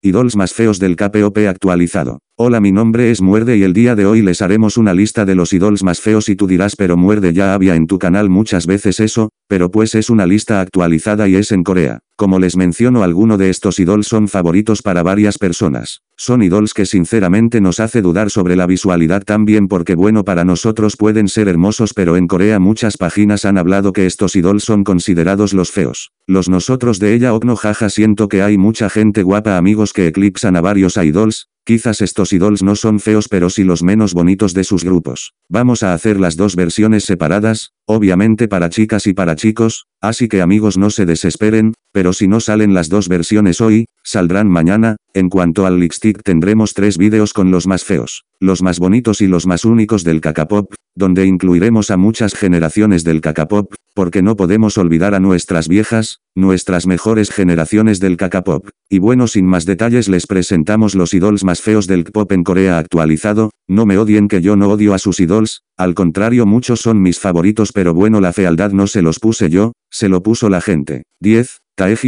Idols más feos del KPOP actualizado. Hola mi nombre es Muerde y el día de hoy les haremos una lista de los idols más feos y tú dirás pero Muerde ya había en tu canal muchas veces eso, pero pues es una lista actualizada y es en Corea. Como les menciono alguno de estos idols son favoritos para varias personas. Son idols que sinceramente nos hace dudar sobre la visualidad también porque bueno para nosotros pueden ser hermosos pero en Corea muchas páginas han hablado que estos idols son considerados los feos. Los nosotros de ella okno jaja siento que hay mucha gente guapa amigos que eclipsan a varios idols, Quizás estos idols no son feos pero sí los menos bonitos de sus grupos. Vamos a hacer las dos versiones separadas, obviamente para chicas y para chicos, así que amigos no se desesperen, pero si no salen las dos versiones hoy, saldrán mañana, en cuanto al lipstick tendremos tres vídeos con los más feos, los más bonitos y los más únicos del pop, donde incluiremos a muchas generaciones del pop, porque no podemos olvidar a nuestras viejas, nuestras mejores generaciones del cacapop. Y bueno sin más detalles les presentamos los idols más feos del pop en Corea actualizado, no me odien que yo no odio a sus idols, al contrario muchos son mis favoritos pero bueno la fealdad no se los puse yo, se lo puso la gente. 10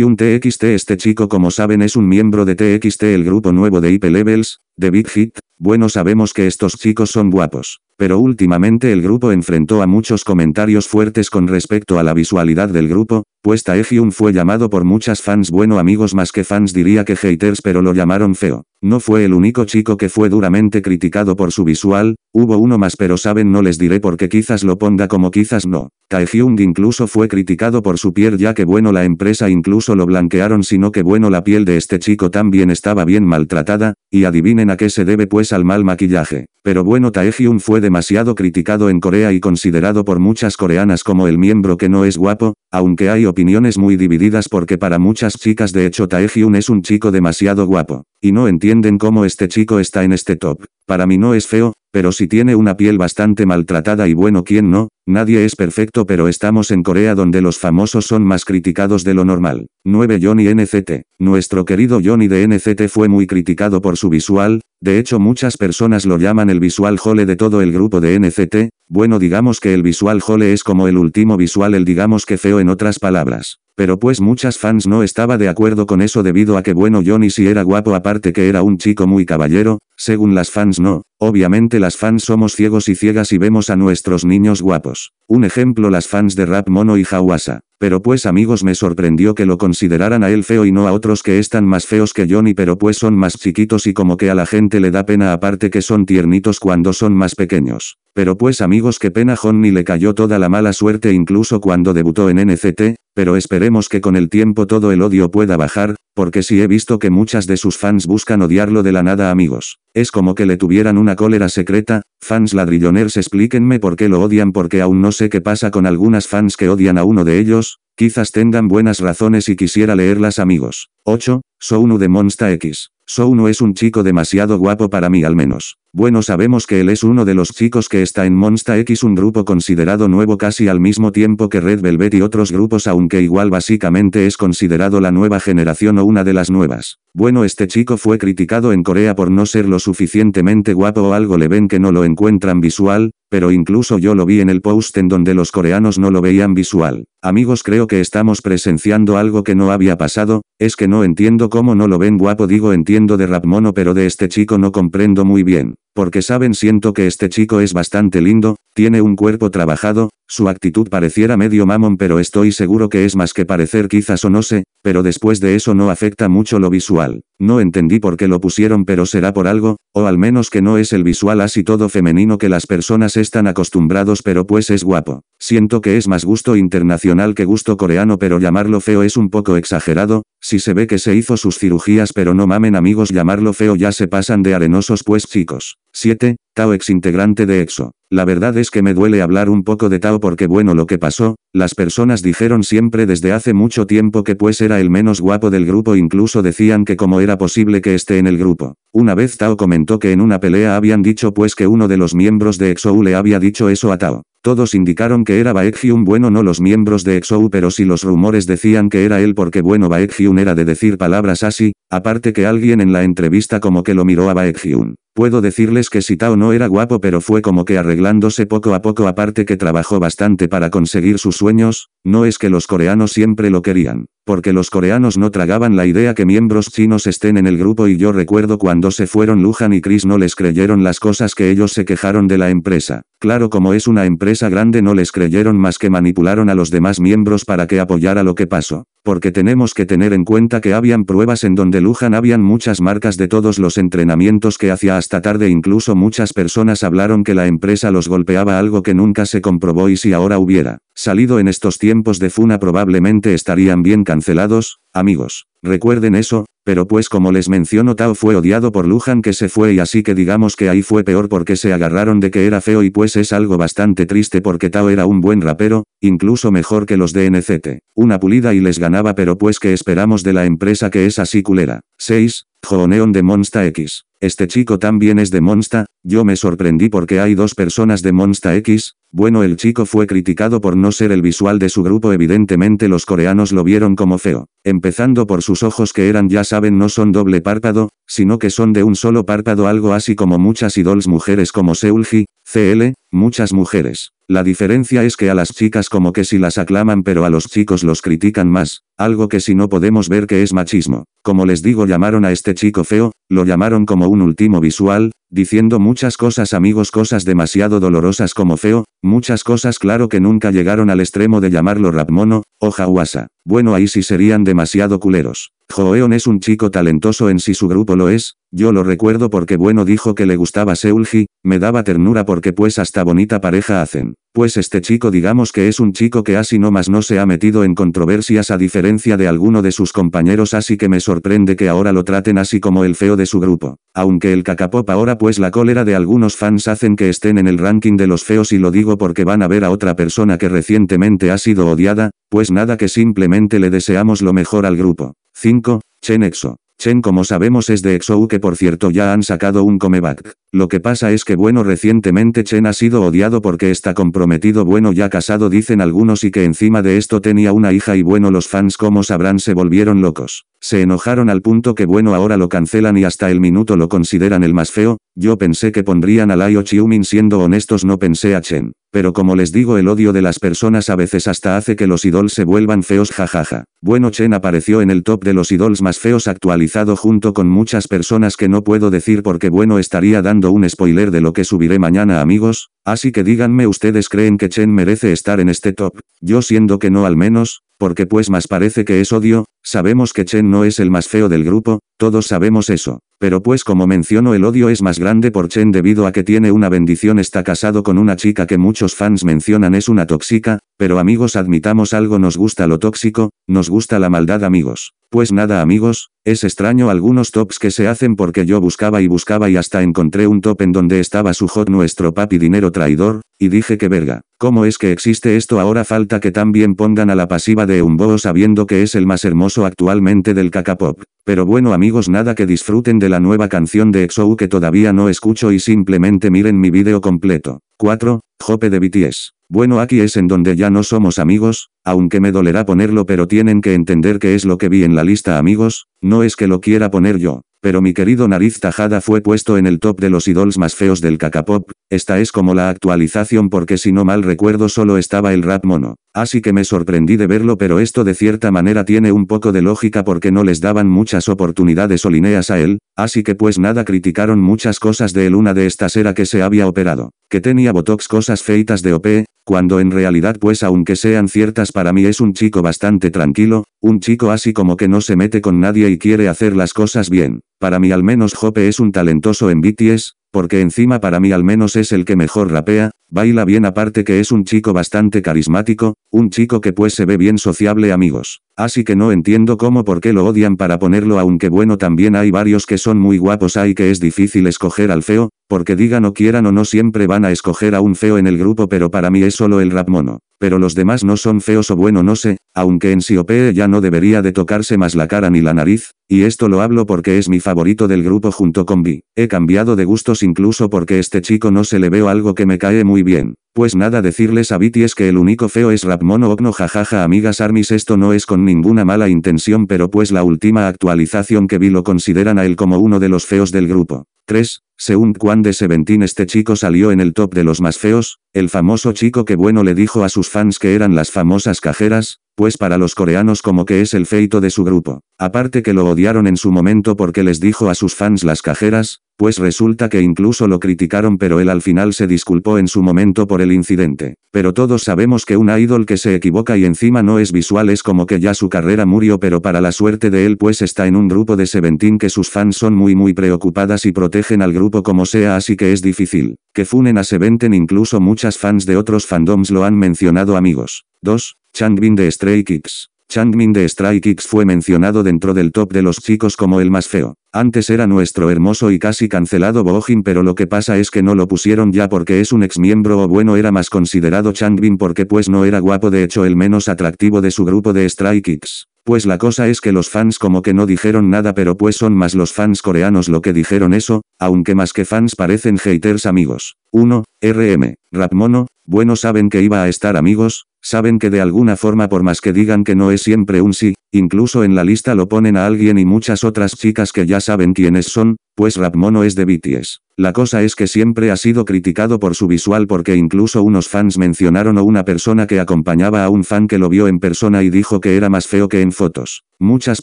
un TXT Este chico como saben es un miembro de TXT el grupo nuevo de IP Levels, de Big Hit, bueno sabemos que estos chicos son guapos. Pero últimamente el grupo enfrentó a muchos comentarios fuertes con respecto a la visualidad del grupo, pues Taehyung fue llamado por muchas fans bueno amigos más que fans diría que haters pero lo llamaron feo. No fue el único chico que fue duramente criticado por su visual, hubo uno más pero saben no les diré porque quizás lo ponga como quizás no. Taehyung incluso fue criticado por su piel ya que bueno la empresa incluso lo blanquearon sino que bueno la piel de este chico también estaba bien maltratada, y adivinen a qué se debe pues al mal maquillaje. Pero bueno Taehyun fue demasiado criticado en Corea y considerado por muchas coreanas como el miembro que no es guapo, aunque hay opiniones muy divididas porque para muchas chicas de hecho Taehyun es un chico demasiado guapo. Y no entienden cómo este chico está en este top. Para mí no es feo, pero si tiene una piel bastante maltratada y bueno, ¿quién no? Nadie es perfecto, pero estamos en Corea donde los famosos son más criticados de lo normal. 9 Johnny NCT. Nuestro querido Johnny de NCT fue muy criticado por su visual, de hecho muchas personas lo llaman el visual jole de todo el grupo de NCT, bueno digamos que el visual jole es como el último visual el digamos que feo en otras palabras. Pero pues muchas fans no estaba de acuerdo con eso debido a que bueno Johnny si era guapo aparte que era un chico muy caballero, según las fans no, Obviamente las fans somos ciegos y ciegas y vemos a nuestros niños guapos. Un ejemplo las fans de Rap Mono y Hawasa. Pero pues amigos me sorprendió que lo consideraran a él feo y no a otros que están más feos que Johnny pero pues son más chiquitos y como que a la gente le da pena aparte que son tiernitos cuando son más pequeños. Pero pues amigos qué pena Johnny le cayó toda la mala suerte incluso cuando debutó en NCT, pero esperemos que con el tiempo todo el odio pueda bajar, porque sí he visto que muchas de sus fans buscan odiarlo de la nada amigos. Es como que le tuvieran una cólera secreta, fans ladrilloners explíquenme por qué lo odian porque aún no sé qué pasa con algunas fans que odian a uno de ellos, quizás tengan buenas razones y quisiera leerlas amigos. 8. Sounu de Monsta X. Sounu es un chico demasiado guapo para mí al menos. Bueno sabemos que él es uno de los chicos que está en Monsta X un grupo considerado nuevo casi al mismo tiempo que Red Velvet y otros grupos aunque igual básicamente es considerado la nueva generación o una de las nuevas. Bueno este chico fue criticado en Corea por no ser lo suficientemente guapo o algo le ven que no lo encuentran visual, pero incluso yo lo vi en el post en donde los coreanos no lo veían visual. Amigos creo que estamos presenciando algo que no había pasado, es que no entiendo cómo no lo ven guapo digo entiendo de rap mono pero de este chico no comprendo muy bien. Porque saben siento que este chico es bastante lindo, tiene un cuerpo trabajado, su actitud pareciera medio mamón pero estoy seguro que es más que parecer quizás o no sé, pero después de eso no afecta mucho lo visual. No entendí por qué lo pusieron pero será por algo, o al menos que no es el visual así todo femenino que las personas están acostumbrados pero pues es guapo. Siento que es más gusto internacional que gusto coreano pero llamarlo feo es un poco exagerado, si se ve que se hizo sus cirugías pero no mamen amigos llamarlo feo ya se pasan de arenosos pues chicos. 7. Tao ex integrante de EXO. La verdad es que me duele hablar un poco de Tao porque bueno lo que pasó, las personas dijeron siempre desde hace mucho tiempo que pues era el menos guapo del grupo incluso decían que como era posible que esté en el grupo. Una vez Tao comentó que en una pelea habían dicho pues que uno de los miembros de EXO le había dicho eso a Tao. Todos indicaron que era Baekhyun bueno no los miembros de EXO pero si los rumores decían que era él porque bueno Baekhyun era de decir palabras así, aparte que alguien en la entrevista como que lo miró a Baekhyun. Puedo decirles que Sitao no era guapo pero fue como que arreglándose poco a poco aparte que trabajó bastante para conseguir sus sueños, no es que los coreanos siempre lo querían porque los coreanos no tragaban la idea que miembros chinos estén en el grupo y yo recuerdo cuando se fueron Lujan y Chris no les creyeron las cosas que ellos se quejaron de la empresa. Claro como es una empresa grande no les creyeron más que manipularon a los demás miembros para que apoyara lo que pasó. Porque tenemos que tener en cuenta que habían pruebas en donde Luján habían muchas marcas de todos los entrenamientos que hacía hasta tarde incluso muchas personas hablaron que la empresa los golpeaba algo que nunca se comprobó y si ahora hubiera salido en estos tiempos de Funa probablemente estarían bien cancelados, amigos. Recuerden eso, pero pues como les menciono Tao fue odiado por Lujan que se fue y así que digamos que ahí fue peor porque se agarraron de que era feo y pues es algo bastante triste porque Tao era un buen rapero, incluso mejor que los de NCT. Una pulida y les ganaba pero pues que esperamos de la empresa que es así culera. 6. Jooneon de Monsta X. Este chico también es de Monsta, yo me sorprendí porque hay dos personas de Monsta X, bueno el chico fue criticado por no ser el visual de su grupo evidentemente los coreanos lo vieron como feo, empezando por sus ojos que eran ya saben no son doble párpado, sino que son de un solo párpado algo así como muchas idols mujeres como Seulgi, CL, muchas mujeres. La diferencia es que a las chicas como que si las aclaman pero a los chicos los critican más, algo que si no podemos ver que es machismo. Como les digo llamaron a este chico feo, lo llamaron como un último visual, diciendo muchas cosas amigos cosas demasiado dolorosas como feo, muchas cosas claro que nunca llegaron al extremo de llamarlo rapmono, o jawasa. Bueno ahí sí serían demasiado culeros. Joeon es un chico talentoso en si su grupo lo es, yo lo recuerdo porque bueno dijo que le gustaba Seulgi, me daba ternura porque pues hasta bonita pareja hacen. Pues este chico digamos que es un chico que así no no se ha metido en controversias a diferencia de alguno de sus compañeros así que me sorprende que ahora lo traten así como el feo de su grupo. Aunque el cacapop ahora pues la cólera de algunos fans hacen que estén en el ranking de los feos y lo digo porque van a ver a otra persona que recientemente ha sido odiada, pues nada que simplemente le deseamos lo mejor al grupo. 5. Chenexo. Chen como sabemos es de EXO que por cierto ya han sacado un comeback. Lo que pasa es que bueno recientemente Chen ha sido odiado porque está comprometido bueno ya casado dicen algunos y que encima de esto tenía una hija y bueno los fans como sabrán se volvieron locos. Se enojaron al punto que bueno ahora lo cancelan y hasta el minuto lo consideran el más feo, yo pensé que pondrían a Lai o Chiumin siendo honestos no pensé a Chen. Pero como les digo el odio de las personas a veces hasta hace que los idols se vuelvan feos jajaja. Bueno Chen apareció en el top de los idols más feos actualizado junto con muchas personas que no puedo decir porque bueno estaría dando un spoiler de lo que subiré mañana amigos, así que díganme ustedes creen que Chen merece estar en este top, yo siendo que no al menos, porque pues más parece que es odio, sabemos que Chen no es el más feo del grupo, todos sabemos eso. Pero pues como menciono el odio es más grande por Chen debido a que tiene una bendición está casado con una chica que muchos fans mencionan es una tóxica, pero amigos admitamos algo nos gusta lo tóxico, nos gusta la maldad amigos. Pues nada amigos, es extraño algunos tops que se hacen porque yo buscaba y buscaba y hasta encontré un top en donde estaba su hot nuestro papi dinero traidor, y dije que verga, ¿cómo es que existe esto ahora falta que también pongan a la pasiva de Umbo sabiendo que es el más hermoso actualmente del cacapop. Pero bueno amigos amigos nada que disfruten de la nueva canción de EXO que todavía no escucho y simplemente miren mi video completo. 4. Jope de BTS. Bueno aquí es en donde ya no somos amigos, aunque me dolerá ponerlo pero tienen que entender que es lo que vi en la lista amigos, no es que lo quiera poner yo. Pero mi querido nariz tajada fue puesto en el top de los idols más feos del cacapop, esta es como la actualización porque si no mal recuerdo solo estaba el rap mono, así que me sorprendí de verlo pero esto de cierta manera tiene un poco de lógica porque no les daban muchas oportunidades o lineas a él, así que pues nada criticaron muchas cosas de él una de estas era que se había operado, que tenía botox cosas feitas de OP, cuando en realidad pues aunque sean ciertas para mí es un chico bastante tranquilo, un chico así como que no se mete con nadie y quiere hacer las cosas bien. Para mí al menos Jope es un talentoso en BTS, porque encima para mí al menos es el que mejor rapea, baila bien aparte que es un chico bastante carismático, un chico que pues se ve bien sociable amigos. Así que no entiendo cómo por qué lo odian para ponerlo aunque bueno también hay varios que son muy guapos hay que es difícil escoger al feo, porque digan o quieran o no siempre van a escoger a un feo en el grupo pero para mí es solo el rap mono. Pero los demás no son feos o bueno no sé, aunque en Siopee ya no debería de tocarse más la cara ni la nariz, y esto lo hablo porque es mi favorito del grupo junto con Vi. He cambiado de gustos incluso porque este chico no se le veo algo que me cae muy bien. Pues nada decirles a es que el único feo es rap Rapmono no jajaja amigas armis esto no es con ninguna mala intención pero pues la última actualización que vi lo consideran a él como uno de los feos del grupo. 3. Según Juan de Seventeen este chico salió en el top de los más feos, el famoso chico que bueno le dijo a sus fans que eran las famosas cajeras, pues para los coreanos como que es el feito de su grupo. Aparte que lo odiaron en su momento porque les dijo a sus fans las cajeras, pues resulta que incluso lo criticaron pero él al final se disculpó en su momento por el incidente. Pero todos sabemos que un idol que se equivoca y encima no es visual es como que ya su carrera murió pero para la suerte de él pues está en un grupo de Seventeen que sus fans son muy muy preocupadas y protegen al grupo como sea así que es difícil. Que funen a Seventeen incluso muchas fans de otros fandoms lo han mencionado amigos. 2. Changbin de Stray Kicks. Changmin de Stray Kids fue mencionado dentro del top de los chicos como el más feo. Antes era nuestro hermoso y casi cancelado Bohin, pero lo que pasa es que no lo pusieron ya porque es un ex miembro o bueno era más considerado Changbin porque pues no era guapo de hecho el menos atractivo de su grupo de Stray Kids. Pues la cosa es que los fans como que no dijeron nada pero pues son más los fans coreanos lo que dijeron eso, aunque más que fans parecen haters amigos. 1. RM. Rapmono, bueno saben que iba a estar amigos, saben que de alguna forma por más que digan que no es siempre un sí, incluso en la lista lo ponen a alguien y muchas otras chicas que ya saben quiénes son, pues Rapmono es de BTS. La cosa es que siempre ha sido criticado por su visual porque incluso unos fans mencionaron a una persona que acompañaba a un fan que lo vio en persona y dijo que era más feo que en fotos. Muchas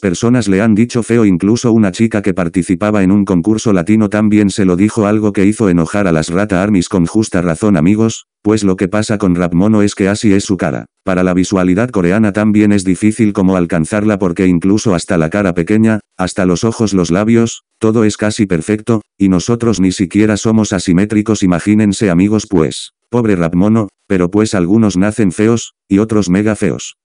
personas le han dicho feo incluso una chica que participaba en un concurso latino también se lo dijo algo que hizo enojar a las Rata Army con justa razón amigos, pues lo que pasa con Rapmono es que así es su cara. Para la visualidad coreana también es difícil como alcanzarla porque incluso hasta la cara pequeña, hasta los ojos los labios, todo es casi perfecto, y nosotros ni siquiera somos asimétricos imagínense amigos pues. Pobre Rapmono, pero pues algunos nacen feos, y otros mega feos.